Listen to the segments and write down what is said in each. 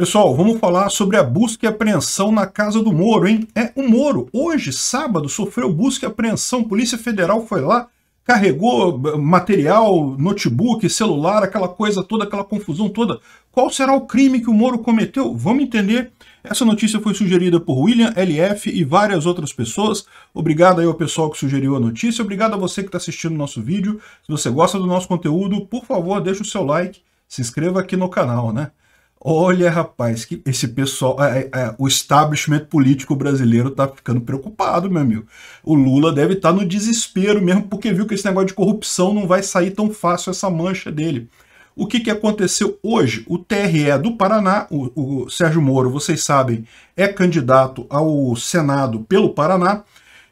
Pessoal, vamos falar sobre a busca e apreensão na casa do Moro, hein? É, o Moro, hoje, sábado, sofreu busca e apreensão. Polícia Federal foi lá, carregou eh, material, notebook, celular, aquela coisa toda, aquela confusão toda. Qual será o crime que o Moro cometeu? Vamos entender. Essa notícia foi sugerida por William LF e várias outras pessoas. Obrigado aí ao pessoal que sugeriu a notícia. Obrigado a você que está assistindo o nosso vídeo. Se você gosta do nosso conteúdo, por favor, deixa o seu like, se inscreva aqui no canal, né? Olha, rapaz, que esse pessoal, é, é, é o establishment político brasileiro está ficando preocupado, meu amigo. O Lula deve estar tá no desespero mesmo, porque viu que esse negócio de corrupção não vai sair tão fácil essa mancha dele. O que, que aconteceu hoje? O TRE do Paraná, o, o Sérgio Moro, vocês sabem, é candidato ao Senado pelo Paraná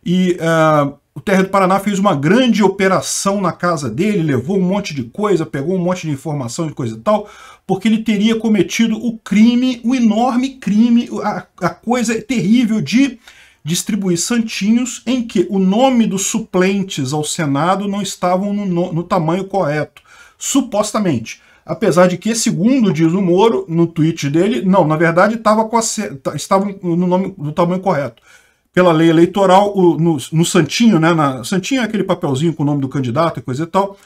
e uh, o TR do Paraná fez uma grande operação na casa dele, levou um monte de coisa, pegou um monte de informação e coisa e tal, porque ele teria cometido o crime, o enorme crime, a, a coisa terrível de distribuir santinhos em que o nome dos suplentes ao Senado não estavam no, no, no tamanho correto, supostamente. Apesar de que, segundo diz o Moro, no tweet dele, não, na verdade tava com a, estavam no, nome, no tamanho correto pela lei eleitoral, o, no, no, santinho, né? Na, santinho é aquele papelzinho com o nome do candidato e coisa e tal.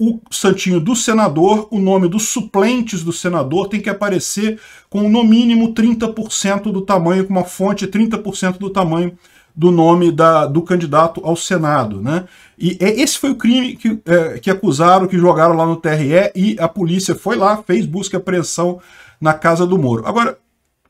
O santinho do senador, o nome dos suplentes do senador tem que aparecer com no mínimo 30% do tamanho, com uma fonte 30% do tamanho do nome da, do candidato ao Senado. Né? E é, esse foi o crime que, é, que acusaram, que jogaram lá no TRE e a polícia foi lá, fez busca e apreensão na casa do Moro. Agora,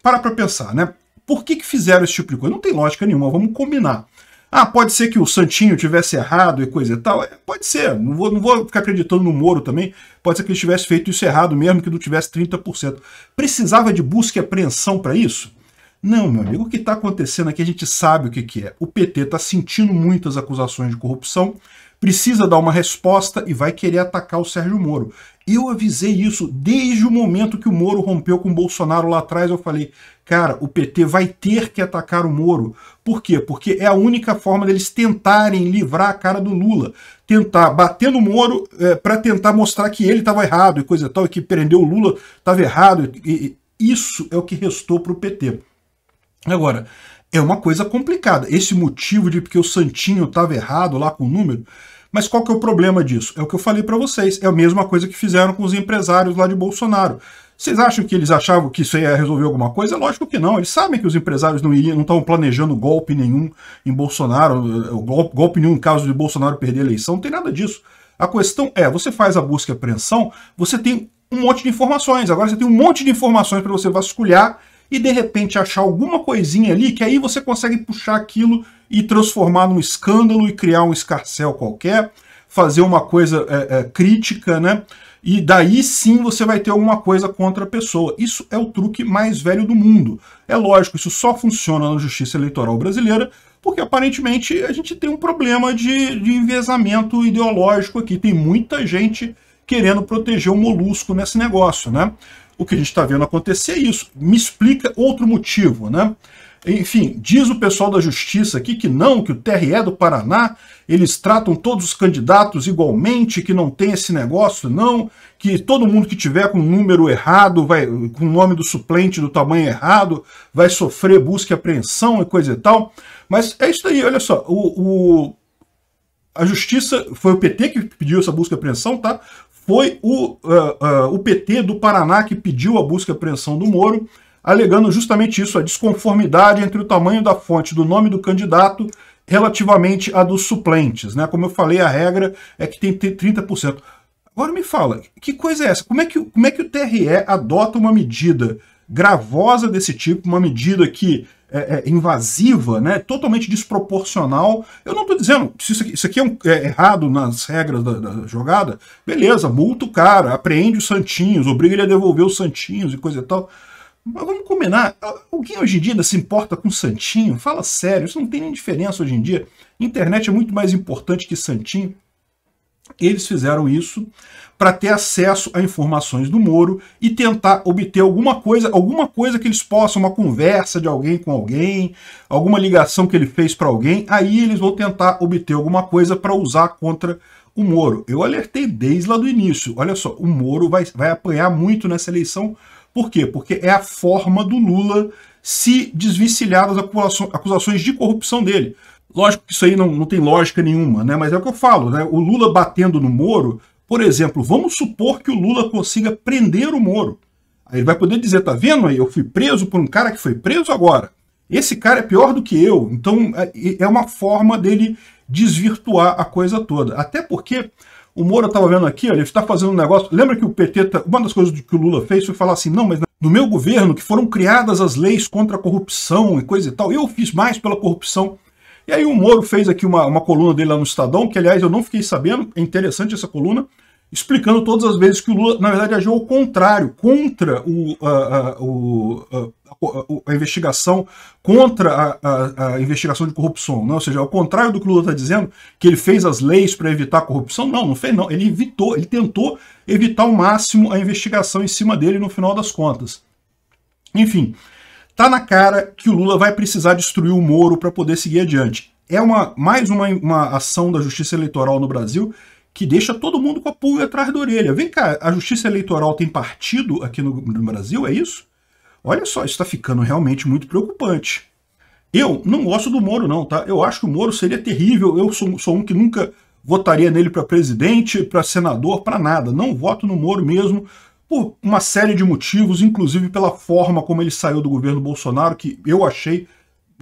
para para pensar, né? por que, que fizeram esse tipo de coisa? Não tem lógica nenhuma, vamos combinar. Ah, pode ser que o Santinho tivesse errado e coisa e tal. É, pode ser, não vou, não vou ficar acreditando no Moro também. Pode ser que ele tivesse feito isso errado mesmo, que não tivesse 30%. Precisava de busca e apreensão para isso? Não, meu amigo, o que está acontecendo aqui a gente sabe o que, que é. O PT está sentindo muitas acusações de corrupção, precisa dar uma resposta e vai querer atacar o Sérgio Moro. Eu avisei isso desde o momento que o Moro rompeu com o Bolsonaro lá atrás. Eu falei, cara, o PT vai ter que atacar o Moro. Por quê? Porque é a única forma deles tentarem livrar a cara do Lula. Tentar bater no Moro é, para tentar mostrar que ele estava errado e coisa tal, e que prendeu o Lula estava errado. E, isso é o que restou para o PT. Agora, é uma coisa complicada. Esse motivo de porque o Santinho estava errado lá com o número mas qual que é o problema disso? É o que eu falei para vocês. É a mesma coisa que fizeram com os empresários lá de Bolsonaro. Vocês acham que eles achavam que isso ia resolver alguma coisa? Lógico que não. Eles sabem que os empresários não iriam, não estavam planejando golpe nenhum em Bolsonaro, eh, golpe, golpe nenhum caso de Bolsonaro perder a eleição, não tem nada disso. A questão é, você faz a busca e apreensão, você tem um monte de informações. Agora você tem um monte de informações para você vasculhar e de repente achar alguma coisinha ali que aí você consegue puxar aquilo e transformar num escândalo e criar um escarcel qualquer, fazer uma coisa é, é, crítica, né? E daí sim você vai ter alguma coisa contra a pessoa. Isso é o truque mais velho do mundo. É lógico, isso só funciona na justiça eleitoral brasileira, porque aparentemente a gente tem um problema de, de ideológico aqui. Tem muita gente querendo proteger o molusco nesse negócio, né? O que a gente está vendo acontecer é isso. Me explica outro motivo, né? Enfim, diz o pessoal da justiça aqui que não, que o TRE do Paraná, eles tratam todos os candidatos igualmente, que não tem esse negócio, não, que todo mundo que tiver com o número errado, vai, com o nome do suplente do tamanho errado, vai sofrer busca e apreensão e coisa e tal. Mas é isso aí, olha só, o, o a justiça, foi o PT que pediu essa busca e apreensão, tá? Foi o, uh, uh, o PT do Paraná que pediu a busca e apreensão do Moro, alegando justamente isso, a desconformidade entre o tamanho da fonte do nome do candidato relativamente à dos suplentes. Né? Como eu falei, a regra é que tem que ter 30%. Agora me fala, que coisa é essa? Como é que, como é que o TRE adota uma medida gravosa desse tipo, uma medida que é, é, invasiva, né, totalmente desproporcional. Eu não estou dizendo que isso aqui, isso aqui é, um, é, errado nas regras da, da, jogada, beleza, multa o cara, apreende os santinhos, obriga ele a devolver os santinhos e coisa e tal. Mas vamos combinar, alguém hoje em dia ainda se importa com santinho? Fala sério, isso não tem nem diferença hoje em dia. Internet é muito mais importante que santinho. Eles fizeram isso para ter acesso a informações do Moro e tentar obter alguma coisa, alguma coisa que eles possam, uma conversa de alguém com alguém, alguma ligação que ele fez para alguém, aí eles vão tentar obter alguma coisa para usar contra o Moro. Eu alertei desde lá do início. Olha só, o Moro vai, vai apanhar muito nessa eleição por quê? Porque é a forma do Lula se desvencilhar das acusações de corrupção dele. Lógico que isso aí não, não tem lógica nenhuma, né? mas é o que eu falo. Né? O Lula batendo no Moro, por exemplo, vamos supor que o Lula consiga prender o Moro. Aí ele vai poder dizer, tá vendo aí, eu fui preso por um cara que foi preso agora. Esse cara é pior do que eu. Então é, é uma forma dele desvirtuar a coisa toda. Até porque o Moro estava vendo aqui, ele está fazendo um negócio. Lembra que o PT, tá, uma das coisas que o Lula fez foi falar assim: não, mas no meu governo que foram criadas as leis contra a corrupção e coisa e tal, eu fiz mais pela corrupção. E aí o Moro fez aqui uma, uma coluna dele lá no Estadão, que aliás eu não fiquei sabendo, é interessante essa coluna explicando todas as vezes que o Lula, na verdade, agiu ao contrário, contra o, a, a, o, a, a investigação, contra a, investigação de corrupção. Né? Ou seja, ao contrário do que o Lula está dizendo, que ele fez as leis para evitar a corrupção, não, não fez não. Ele evitou, ele tentou evitar ao máximo a investigação em cima dele no final das contas. Enfim, tá na cara que o Lula vai precisar destruir o Moro para poder seguir adiante. É uma, mais uma, uma ação da justiça eleitoral no Brasil que deixa todo mundo com a pulga atrás da orelha. Vem cá, a justiça eleitoral tem partido aqui no, no Brasil, é isso? Olha só, isso está ficando realmente muito preocupante. Eu não gosto do Moro, não, tá? Eu acho que o Moro seria terrível. Eu sou, sou um que nunca votaria nele para presidente, para senador, para nada. Não voto no Moro mesmo, por uma série de motivos, inclusive pela forma como ele saiu do governo Bolsonaro, que eu achei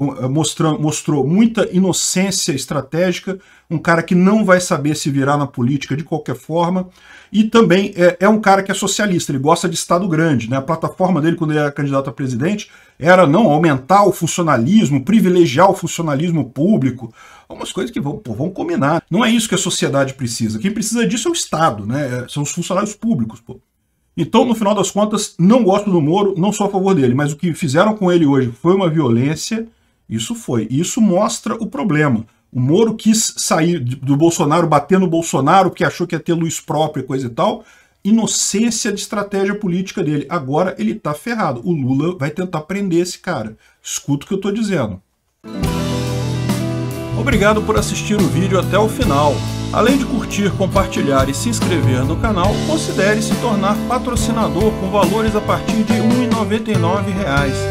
eh, mostrou, mostrou muita inocência estratégica, um cara que não vai saber se virar na política de qualquer forma, e também é, é, um cara que é socialista, ele gosta de Estado grande. Né? A plataforma dele, quando ele era candidato a presidente, era não aumentar o funcionalismo, privilegiar o funcionalismo público, algumas coisas que vão, pô, vão combinar. Não é isso que a sociedade precisa. Quem precisa disso é o Estado, né? É, são os funcionários públicos. Pô. Então, no final das contas, não gosto do Moro, não sou a favor dele, mas o que fizeram com ele hoje foi uma violência isso foi. isso mostra o problema. O Moro quis sair do Bolsonaro, bater no Bolsonaro, porque achou que ia ter luz própria, coisa e tal. Inocência de estratégia política dele. Agora ele tá ferrado. O Lula vai tentar prender esse cara. Escuta o que eu tô dizendo. Obrigado por assistir o vídeo até o final. Além de curtir, compartilhar e se inscrever no canal, considere se tornar patrocinador com valores a partir de R$ 1,99